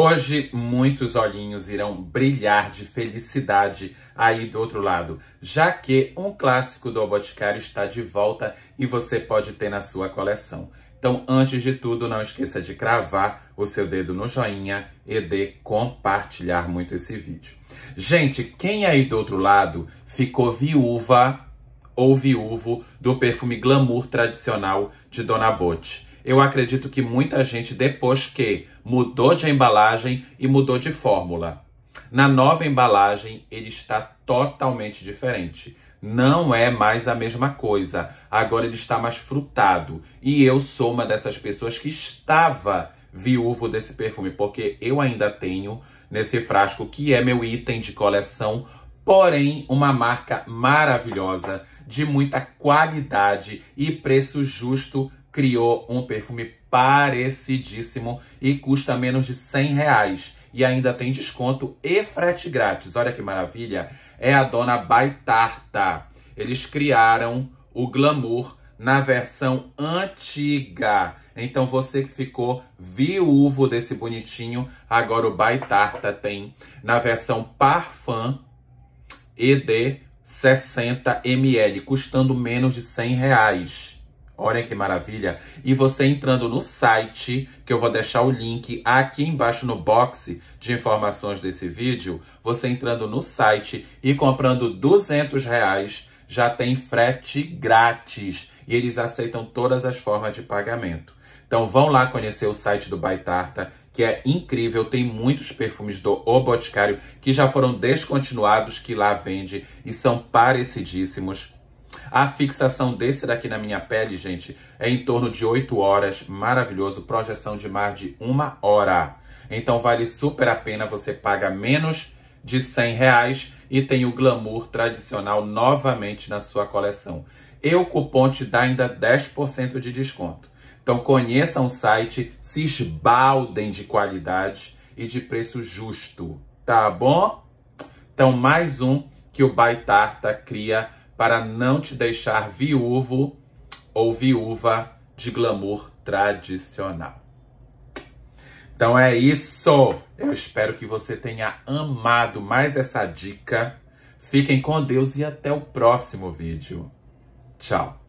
Hoje, muitos olhinhos irão brilhar de felicidade aí do outro lado, já que um clássico do Boticário está de volta e você pode ter na sua coleção. Então, antes de tudo, não esqueça de cravar o seu dedo no joinha e de compartilhar muito esse vídeo. Gente, quem aí do outro lado ficou viúva ou viúvo do perfume glamour tradicional de Dona Bote? Eu acredito que muita gente, depois que mudou de embalagem e mudou de fórmula, na nova embalagem ele está totalmente diferente. Não é mais a mesma coisa. Agora ele está mais frutado. E eu sou uma dessas pessoas que estava viúvo desse perfume, porque eu ainda tenho nesse frasco, que é meu item de coleção, porém uma marca maravilhosa, de muita qualidade e preço justo criou um perfume parecidíssimo e custa menos de 100 reais. E ainda tem desconto e frete grátis. Olha que maravilha! É a Dona Baitarta. Eles criaram o glamour na versão antiga. Então você que ficou viúvo desse bonitinho, agora o Baitarta tem na versão Parfum ED 60ml, custando menos de 100 reais. Olha que maravilha. E você entrando no site, que eu vou deixar o link aqui embaixo no box de informações desse vídeo, você entrando no site e comprando 200 reais, já tem frete grátis. E eles aceitam todas as formas de pagamento. Então vão lá conhecer o site do Baitarta, que é incrível, tem muitos perfumes do O Boticário que já foram descontinuados, que lá vende e são parecidíssimos a fixação desse daqui na minha pele, gente, é em torno de 8 horas. Maravilhoso, projeção de mais de uma hora. Então vale super a pena, você paga menos de 100 reais e tem o glamour tradicional novamente na sua coleção. E o cupom te dá ainda 10% de desconto. Então conheçam o site, se esbaldem de qualidade e de preço justo, tá bom? Então mais um que o Baitarta cria para não te deixar viúvo ou viúva de glamour tradicional. Então é isso. Eu espero que você tenha amado mais essa dica. Fiquem com Deus e até o próximo vídeo. Tchau.